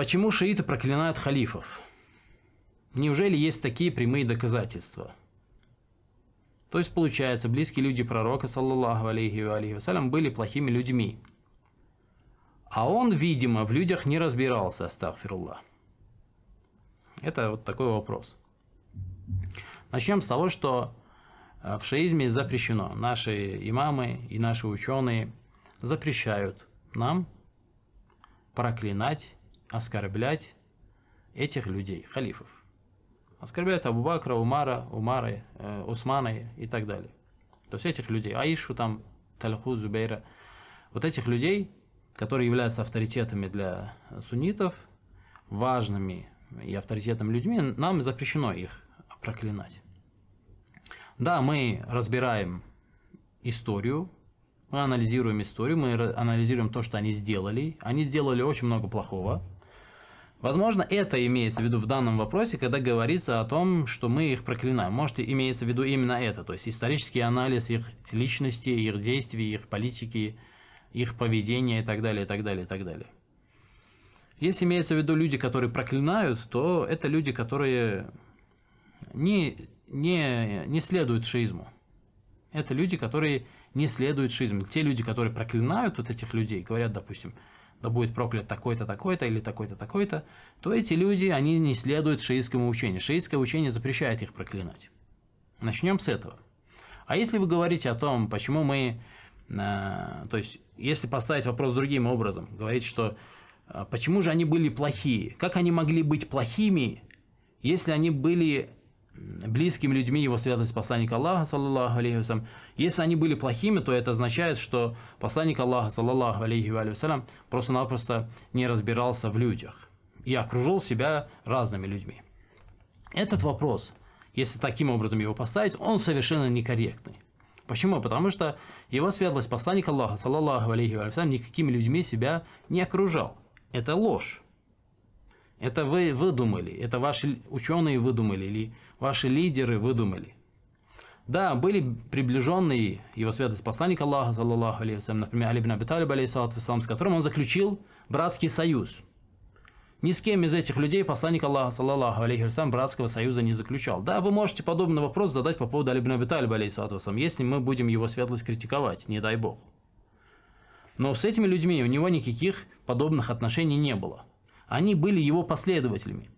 Почему шииты проклинают халифов? Неужели есть такие прямые доказательства? То есть получается, близкие люди пророка, саллаллаху алейхи ва алейхи вассалям, были плохими людьми. А он, видимо, в людях не разбирался, астагфируллах. Это вот такой вопрос. Начнем с того, что э, в шиизме запрещено. Наши имамы и наши ученые запрещают нам проклинать оскорблять этих людей, халифов. Оскорбляют Абу Бакра, Умара, Умары, э, Усмана и так далее. То есть этих людей, Аишу, там, Тальху, Зубейра, вот этих людей, которые являются авторитетами для суннитов, важными и авторитетными людьми, нам запрещено их проклинать. Да, мы разбираем историю, мы анализируем историю, мы анализируем то, что они сделали. Они сделали очень много плохого, Возможно, это имеется в виду в данном вопросе, когда говорится о том, что мы их проклинаем. Может, имеется в виду именно это, то есть исторический анализ их личности, их действий, их политики, их поведения и так далее, и так далее, и так далее. Если имеется в виду люди, которые проклинают, то это люди, которые не, не, не следуют шиизму. Это люди, которые не следуют шизм. Те люди, которые проклинают вот этих людей, говорят, допустим, да будет проклят такой-то, такой-то или такой-то, такой-то, то эти люди, они не следуют шиитскому учению. Шиитское учение запрещает их проклинать. Начнем с этого. А если вы говорите о том, почему мы... Э, то есть, если поставить вопрос другим образом, говорить, что э, почему же они были плохие? Как они могли быть плохими, если они были близкими людьми его связывает с Аллаха, саллаллаху алейхи вассалям. Если они были плохими, то это означает, что посланник Аллаха, саллаллаху алейхи вассалям, просто-напросто не разбирался в людях и окружил себя разными людьми. Этот вопрос, если таким образом его поставить, он совершенно некорректный. Почему? Потому что его светлость, посланник Аллаха, саллаллаху алейхи вассалям, никакими людьми себя не окружал. Это ложь. Это вы выдумали, это ваши ученые выдумали или ваши лидеры выдумали. Да, были приближенные его святость посланника Аллаха, саллаллаху алейхи например, Али ибн Аби Талиб, алейхиссалату с которым он заключил братский союз. Ни с кем из этих людей посланник Аллаха, саллаллаху алейхи вассалям, братского союза не заключал. Да, вы можете подобный вопрос задать по поводу Алибн Аби Талиба, алейхиссалату вассалям, если мы будем его светлость критиковать, не дай бог. Но с этими людьми у него никаких подобных отношений не было они были его последователями.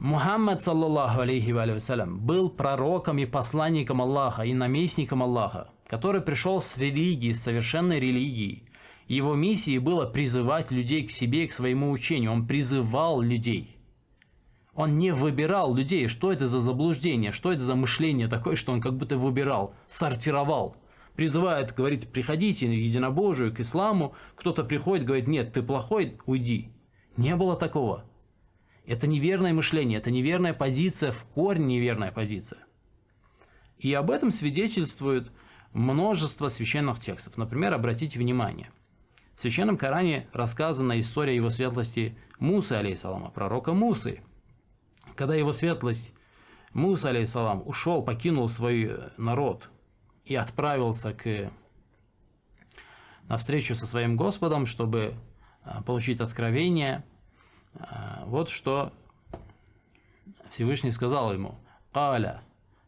Мухаммад, саллаллаху алейхи вассалям, был пророком и посланником Аллаха, и наместником Аллаха, который пришел с религии, с совершенной религии. Его миссией было призывать людей к себе и к своему учению. Он призывал людей. Он не выбирал людей. Что это за заблуждение? Что это за мышление такое, что он как будто выбирал, сортировал? Призывает, говорит, приходите к единобожию, к исламу. Кто-то приходит, говорит, нет, ты плохой, уйди. Не было такого. Это неверное мышление, это неверная позиция, в корне неверная позиция. И об этом свидетельствует множество священных текстов. Например, обратите внимание, в Священном Коране рассказана история его светлости Мусы, алейсалама, пророка Мусы. Когда его светлость Муса, алейсалам, ушел, покинул свой э, народ и отправился к, навстречу со своим Господом, чтобы а, получить откровение. А, вот что Всевышний сказал ему. «Каля,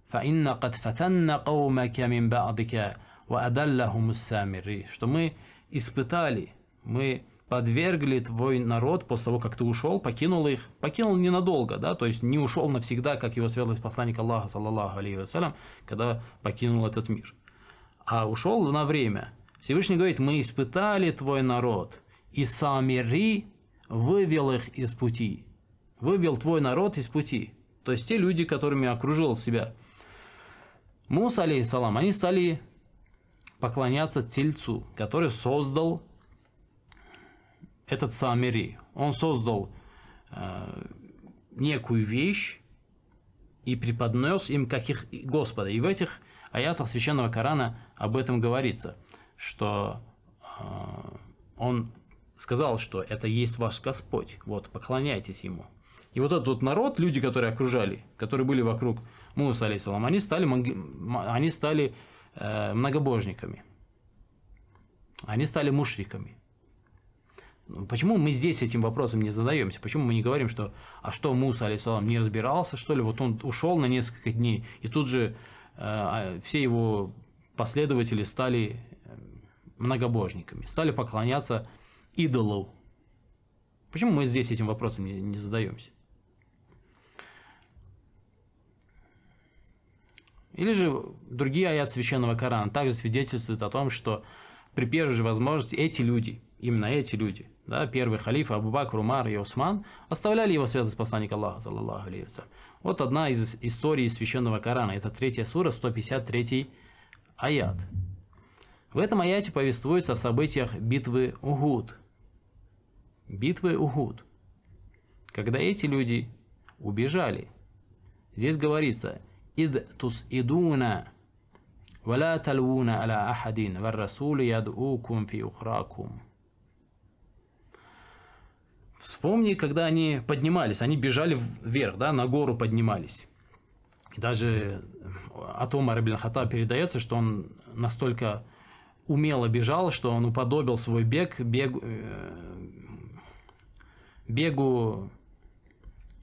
фаинна кад фатанна каумака мин ба'дика, ва адаллахум самири». Что мы испытали, мы подвергли твой народ после того, как ты ушел, покинул их, покинул ненадолго, да, то есть не ушел навсегда, как его светлость посланник Аллаха, саллаллаху алейхи вассалям, когда покинул этот мир, а ушел на время. Всевышний говорит, мы испытали твой народ – и Самири вывел их из пути. Вывел твой народ из пути. То есть те люди, которыми окружил себя. Муса, алейхиссалам, они стали поклоняться Тельцу, который создал этот Самири. Он создал э, некую вещь и преподнес им каких Господа. И в этих аятах Священного Корана об этом говорится, что э, он сказал, что это есть ваш Господь, вот, поклоняйтесь Ему. И вот этот вот народ, люди, которые окружали, которые были вокруг Муса, алейсалам, они стали, они стали э, многобожниками. Они стали мушриками. Ну, почему мы здесь этим вопросом не задаемся? Почему мы не говорим, что а что Муса, алейсалам, не разбирался, что ли? Вот он ушел на несколько дней, и тут же э, а, все его последователи стали э, многобожниками, стали поклоняться идолов. Почему мы здесь этим вопросом не, не задаемся? Или же другие аят священного Корана также свидетельствуют о том, что при первой же возможности эти люди, именно эти люди, да, первый халиф Абу Бакр, Умар и Усман, оставляли его с посланником Аллаха, саллаллаху алейхи Вот одна из историй священного Корана, это третья сура, 153 аят. В этом аяте повествуется о событиях битвы Угуд – битвы Ухуд, когда эти люди убежали. Здесь говорится «Ид тус идуна вала талвуна аля ахадин варрасулу ядукум фи ухракум». Вспомни, когда они поднимались, они бежали вверх, да, на гору поднимались. И даже э, от Умара ибн Хата передается, что он настолько умело бежал, что он уподобил свой бег, бег э, бегу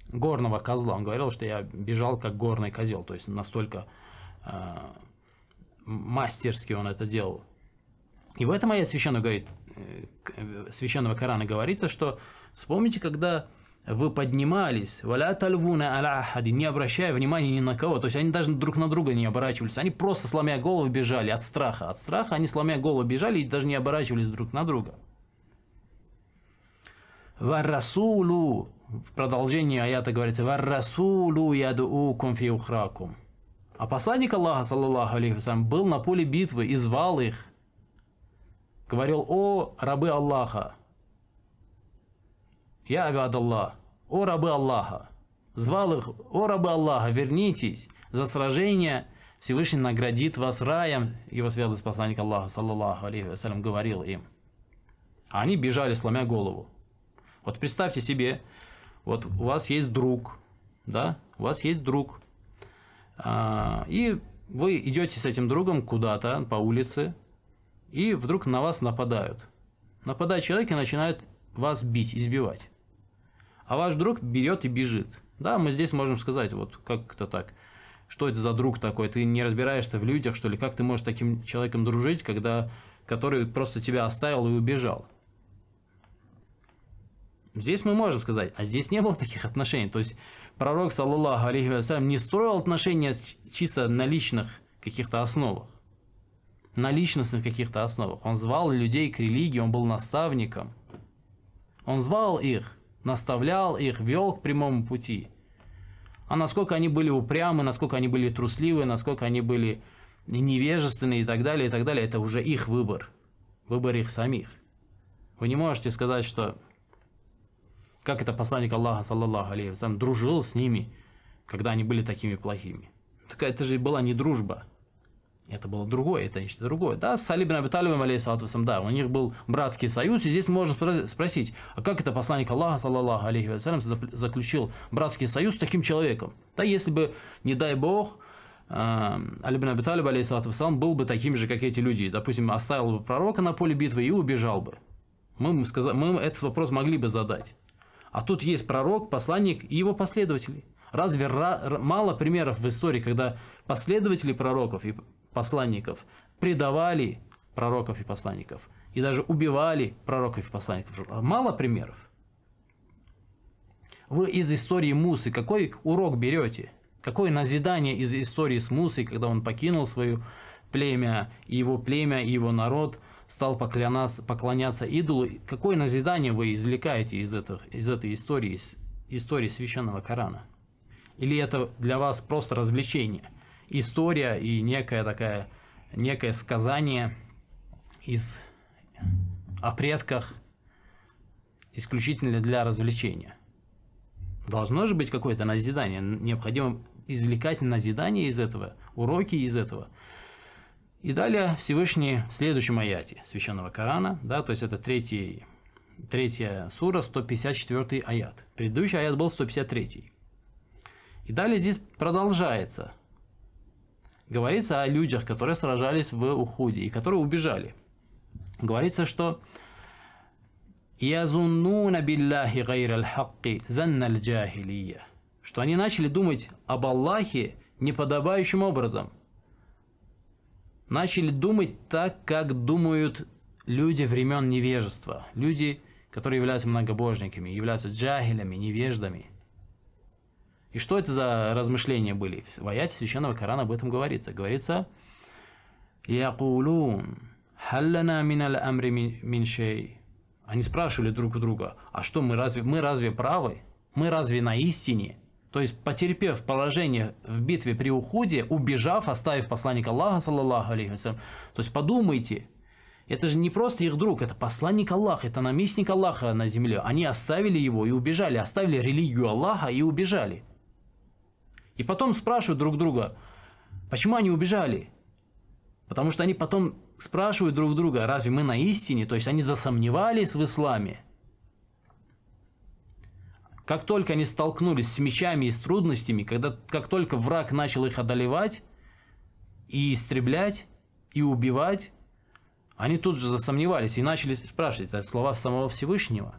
горного козла. Он говорил, что я бежал как горный козел, то есть настолько э, мастерски он это делал. И в этом ая священного, говорит, э, э, священного Корана говорится, что вспомните, когда вы поднимались, валя тальвуна аля не обращая внимания ни на кого. То есть они даже друг на друга не оборачивались. Они просто сломя голову бежали от страха. От страха они сломя голову бежали и даже не оборачивались друг на друга. «Варрасулу» в продолжении аята говорится «Варрасулу яду фи ухракум». А посланник Аллаха, саллаллаху алейхи вассалям, был на поле битвы и звал их. Говорил, о рабы Аллаха, я абад Аллах, о рабы Аллаха. Звал их, о рабы Аллаха, вернитесь за сражение, Всевышний наградит вас раем. Его святость посланник Аллаха, саллаллаху алейхи вассалям, говорил им. А они бежали, сломя голову. Вот представьте себе, вот у вас есть друг, да, у вас есть друг, а, и вы идете с этим другом куда-то по улице, и вдруг на вас нападают. нападают человек и начинает вас бить, избивать. А ваш друг берет и бежит. Да, мы здесь можем сказать, вот как-то так, что это за друг такой, ты не разбираешься в людях, что ли, как ты можешь с таким человеком дружить, когда, который просто тебя оставил и убежал. Здесь мы можем сказать, а здесь не было таких отношений. То есть пророк, саллаллаху алейхи вассалям, не строил отношения чисто на личных каких-то основах, на личностных каких-то основах. Он звал людей к религии, он был наставником. Он звал их, наставлял их, вел к прямому пути. А насколько они были упрямы, насколько они были трусливы, насколько они были невежественны и так далее, и так далее, это уже их выбор, выбор их самих. Вы не можете сказать, что как это посланник Аллаха, саллаллаху алейхи сам дружил с ними, когда они были такими плохими? Так это же была не дружба. Это было другое, это нечто другое. Да, с Алибин Абиталевым, алейхиссалатусом, да, у них был братский союз, и здесь можно спросить, а как это посланник Аллаха, саллаллаху алейхи вассалям, заключил братский союз с таким человеком? Да, если бы, не дай бог, э, Алибин Абиталиб, алейхиссалатусом, был бы таким же, как эти люди, допустим, оставил бы пророка на поле битвы и убежал бы. Мы, мы этот вопрос могли бы задать. А тут есть пророк, посланник и его последователи. Разве мало примеров в истории, когда последователи пророков и посланников предавали пророков и посланников, и даже убивали пророков и посланников? Мало примеров. Вы из истории Мусы какой урок берете? Какое назидание из истории с Мусой, когда он покинул свое племя, и его племя, и его народ – стал поклоняться, поклоняться идолу. Какое назидание вы извлекаете из, этих, из этой истории, из истории священного Корана? Или это для вас просто развлечение? История и некое такое, некое сказание из, о предках исключительно для развлечения. Должно же быть какое-то назидание. Необходимо извлекать назидание из этого, уроки из этого. И далее Всевышний в следующем аяте Священного Корана, да, то есть это третий, третья сура, 154 аят. Предыдущий аят был 153. И далее здесь продолжается. Говорится о людях, которые сражались в Ухуде и которые убежали. Говорится, что «Язуннуна билляхи гайраль хакки занналь джахилия» что они начали думать об Аллахе неподобающим образом – начали думать так, как думают люди времен невежества, люди, которые являются многобожниками, являются джагелями, невеждами. И что это за размышления были? В аяте Священного Корана об этом говорится. Говорится, «Якулун, халлана минал амри Миншей. Они спрашивали друг у друга, а что, мы разве, мы разве правы? Мы разве на истине? То есть, потерпев поражение в битве при уходе, убежав, оставив посланника Аллаха, саллаллаху алейхи то есть подумайте, это же не просто их друг, это посланник Аллаха, это наместник Аллаха на земле. Они оставили его и убежали, оставили религию Аллаха и убежали. И потом спрашивают друг друга, почему они убежали? Потому что они потом спрашивают друг друга, разве мы на истине? То есть они засомневались в исламе. Как только они столкнулись с мечами и с трудностями, когда, как только враг начал их одолевать и истреблять, и убивать, они тут же засомневались и начали спрашивать, это слова самого Всевышнего.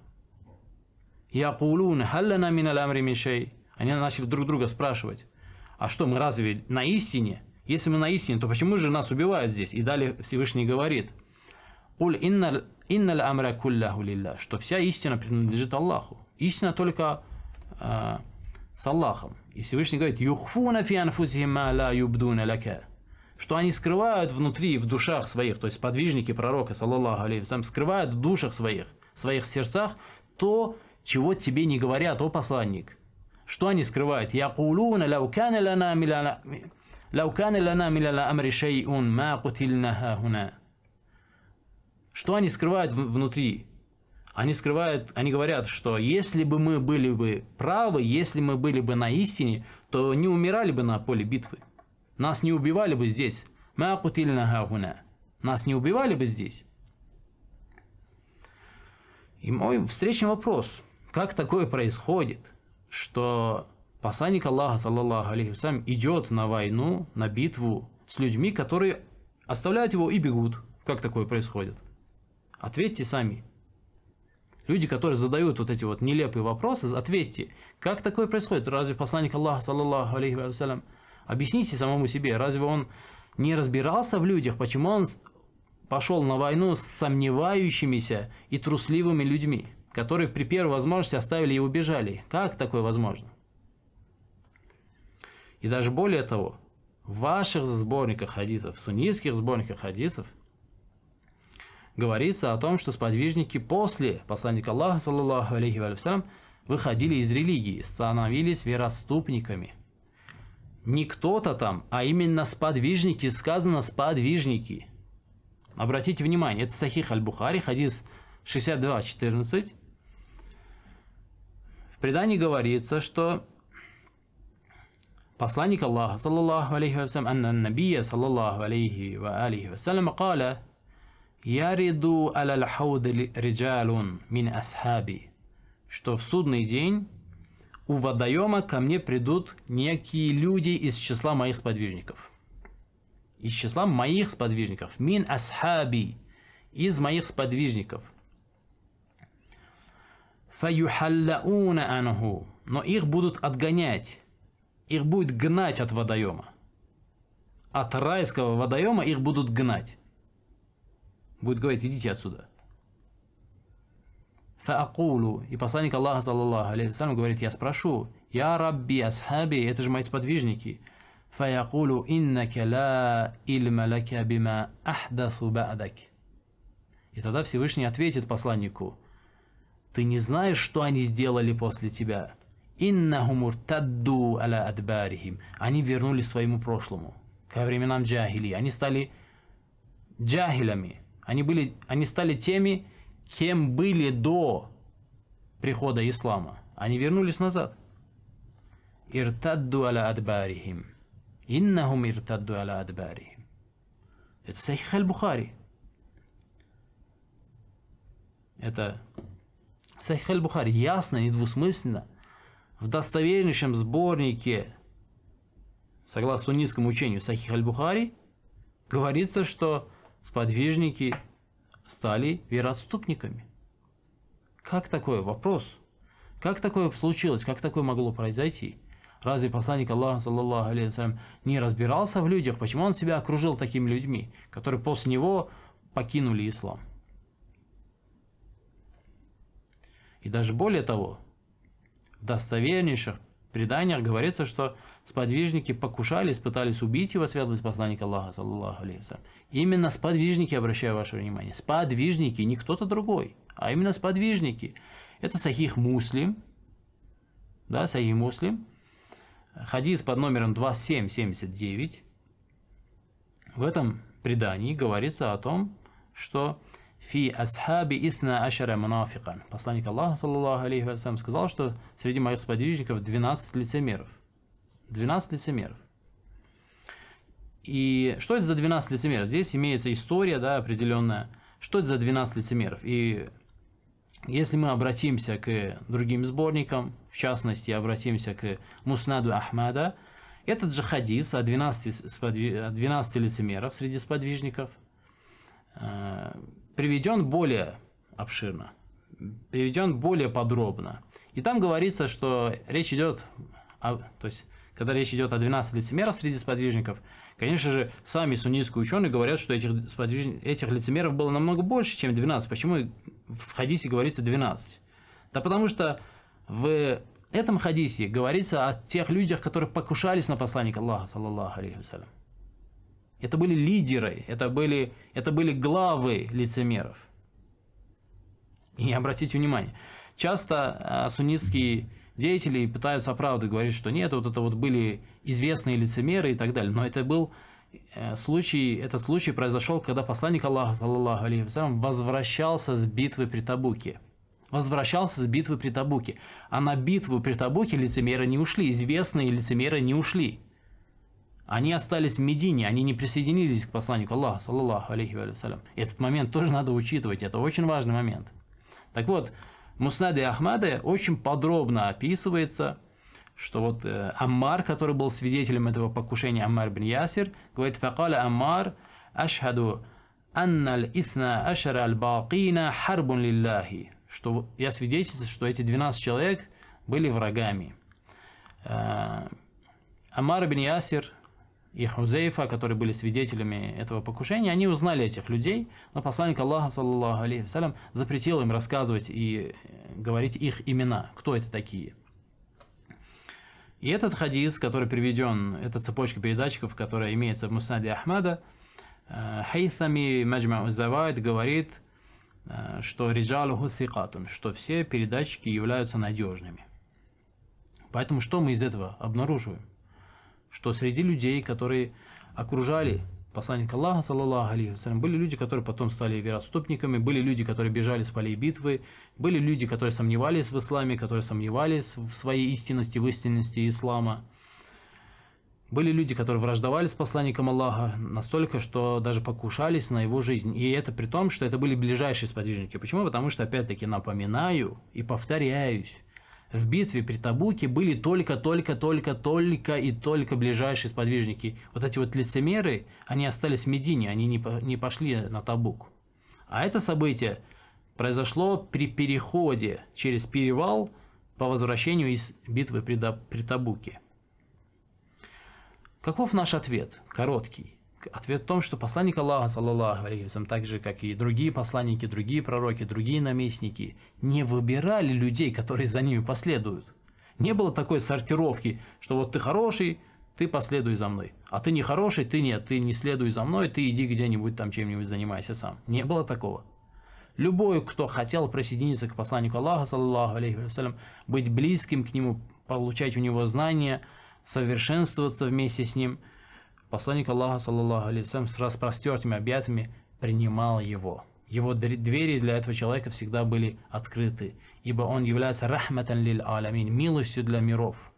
Я пулун халлана мин амри мишей. Они начали друг друга спрашивать, а что мы разве на истине? Если мы на истине, то почему же нас убивают здесь? И далее Всевышний говорит, что вся истина принадлежит Аллаху. Истина только э, с Аллахом. И Всевышний говорит, «Юхфуна фи анфусихим ма ла юбдуна лака». Что они скрывают внутри, в душах своих, то есть подвижники пророка, саллаллаху алейхи скрывают в душах своих, в своих сердцах то, чего тебе не говорят, о посланник. Что они скрывают? «Якулуна лаукана лана миляна». Лаукана лана миляла амри шейун ма кутильна хахуна. Что они скрывают внутри? они скрывают, они говорят, что если бы мы были бы правы, если мы были бы на истине, то не умирали бы на поле битвы. Нас не убивали бы здесь. мы Нас не убивали бы здесь. И мой встречный вопрос, как такое происходит, что посланник Аллаха, саллаллаху алейхи идет на войну, на битву с людьми, которые оставляют его и бегут. Как такое происходит? Ответьте сами. Люди, которые задают вот эти вот нелепые вопросы, ответьте, как такое происходит? Разве посланник Аллаха, саллаллаху алейхи вассалям, объясните самому себе, разве он не разбирался в людях, почему он пошел на войну с сомневающимися и трусливыми людьми, которые при первой возможности оставили и убежали? Как такое возможно? И даже более того, в ваших сборниках хадисов, в суннийских сборниках хадисов – говорится о том, что сподвижники после посланника Аллаха, саллаллаху алейхи вассалям, выходили из религии, становились вероотступниками. Не кто-то там, а именно сподвижники, сказано сподвижники. Обратите внимание, это Сахих Аль-Бухари, хадис 62.14. В предании говорится, что посланник Аллаха, саллаллаху алейхи вассалям, анна набия, саллаллаху алейхи ва алейхи вассалям, каля, «Яриду аляль хауд риджалун мин асхаби», что в судный день у водоема ко мне придут некие люди из числа моих сподвижников. Из числа моих сподвижников. Мин асхаби. Из моих сподвижников. Фаюхаллауна анху. Но их будут отгонять. Их будет гнать от водоема. От райского водоема их будут гнать будет говорить, идите отсюда. Фаакулу. И посланник Аллаха, саллаллаху алейхи говорит, я спрошу, я рабби, асхаби, это же мои сподвижники. Фаякулу иннака ла ильма бима ахдасу ба'дак. И тогда Всевышний ответит посланнику, ты не знаешь, что они сделали после тебя. Иннахум уртадду аля адбарихим. Они вернулись своему прошлому, ко временам джахили. Они стали джахилями, они, были, они стали теми, кем были до прихода ислама. Они вернулись назад. Иртадду аля адбарихим. Иннахум иртадду аля адбарихим. Это Сахих аль-Бухари. Это Сахих аль-Бухари. Ясно, недвусмысленно. В достовернейшем сборнике, согласно суннитскому учению Сахих аль-Бухари, говорится, что сподвижники стали вероотступниками. Как такое? Вопрос. Как такое случилось? Как такое могло произойти? Разве посланник Аллаха, саллаллаху алейхи не разбирался в людях? Почему он себя окружил такими людьми, которые после него покинули ислам? И даже более того, в достовернейших преданиях говорится, что сподвижники покушались, пытались убить его светлость посланника Аллаха, саллаху алейхи Именно сподвижники, обращаю ваше внимание, сподвижники, не кто-то другой, а именно сподвижники. Это сахих муслим, да, сахих муслим, хадис под номером 2779. В этом предании говорится о том, что фи асхаби исна ашара мунафика. Посланник Аллаха, саллаллаху алейхи вассалям, сказал, что среди моих сподвижников 12 лицемеров. 12 лицемеров. И что это за 12 лицемеров? Здесь имеется история да, определенная. Что это за 12 лицемеров? И если мы обратимся к другим сборникам, в частности, обратимся к Муснаду Ахмада, этот же хадис о 12, 12 лицемерах среди сподвижников э, – приведен более обширно, приведен более подробно. И там говорится, что речь идет, о, то есть, когда речь идет о 12 лицемерах среди сподвижников, конечно же, сами суннитские ученые говорят, что этих, сподвиж... этих лицемеров было намного больше, чем 12. Почему в хадисе говорится 12? Да потому что в этом хадисе говорится о тех людях, которые покушались на посланника Аллаха, саллаллаху алейхи вассалям. Это были лидеры, это были, это были главы лицемеров. И обратите внимание, часто а, суннитские деятели пытаются оправдывать, говорят, что нет, вот это вот были известные лицемеры и так далее. Но это был э, случай, этот случай произошел, когда посланник Аллаха, саллаллаху алейхи возвращался с битвы при Табуке. Возвращался с битвы при Табуке. А на битву при Табуке лицемеры не ушли, известные лицемеры не ушли. Они остались в Медине, они не присоединились к посланнику Аллаха, саллаллаху алейхи вассалям. Этот момент тоже надо учитывать, это очень важный момент. Так вот, Муснады Ахмады очень подробно описывается, что вот э, Аммар, который был свидетелем этого покушения, Аммар бин Ясир, говорит, «Факаля Аммар, ашхаду анна л ithна ашара аль-баакина харбун лиллахи». Что я свидетельствую, что эти 12 человек были врагами. Э, Аммар бин Ясир и Хузейфа, которые были свидетелями этого покушения, они узнали этих людей, но посланник Аллаха, саллаллаху алейхи запретил им рассказывать и э, говорить их имена, кто это такие. И этот хадис, который приведен, эта цепочка передатчиков, которая имеется в Муснаде Ахмада, э, Хейсами Маджма Завайд говорит, э, что риджалу хусикатун, что все передатчики являются надежными. Поэтому что мы из этого обнаруживаем? что среди людей, которые окружали посланника Аллаха, саллаллаху алейхи вассалям, были люди, которые потом стали вероотступниками, были люди, которые бежали с полей битвы, были люди, которые сомневались в исламе, которые сомневались в своей истинности, в истинности ислама. Были люди, которые враждовали с посланником Аллаха настолько, что даже покушались на его жизнь. И это при том, что это были ближайшие сподвижники. Почему? Потому что, опять-таки, напоминаю и повторяюсь, в битве при Табуке были только, только, только, только и только ближайшие сподвижники. Вот эти вот лицемеры, они остались в Медине, они не, не пошли на Табук. А это событие произошло при переходе через перевал по возвращению из битвы при, при Табуке. Каков наш ответ? Короткий. Ответ в том, что посланник Аллаха, саллаллаху алейхи так же, как и другие посланники, другие пророки, другие наместники, не выбирали людей, которые за ними последуют. Не было такой сортировки, что вот ты хороший, ты последуй за мной. А ты не хороший, ты нет, ты не следуй за мной, ты иди где-нибудь там чем-нибудь занимайся сам. Не было такого. Любой, кто хотел присоединиться к посланнику Аллаха, саллаллаху алейхи вассалям, быть близким к нему, получать у него знания, совершенствоваться вместе с ним – Посланник Аллаха, саллаллаху алейхи с распростертыми объятиями принимал его. Его двери для этого человека всегда были открыты, ибо он является рахматан лиль алямин, милостью для миров.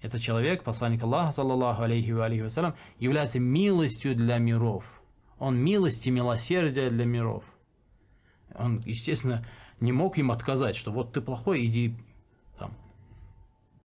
Этот человек, посланник Аллаха, саллаллаху алейхи ва алейхи вассалям, является милостью для миров. Он милость и милосердие для миров. Он, естественно, не мог им отказать, что вот ты плохой, иди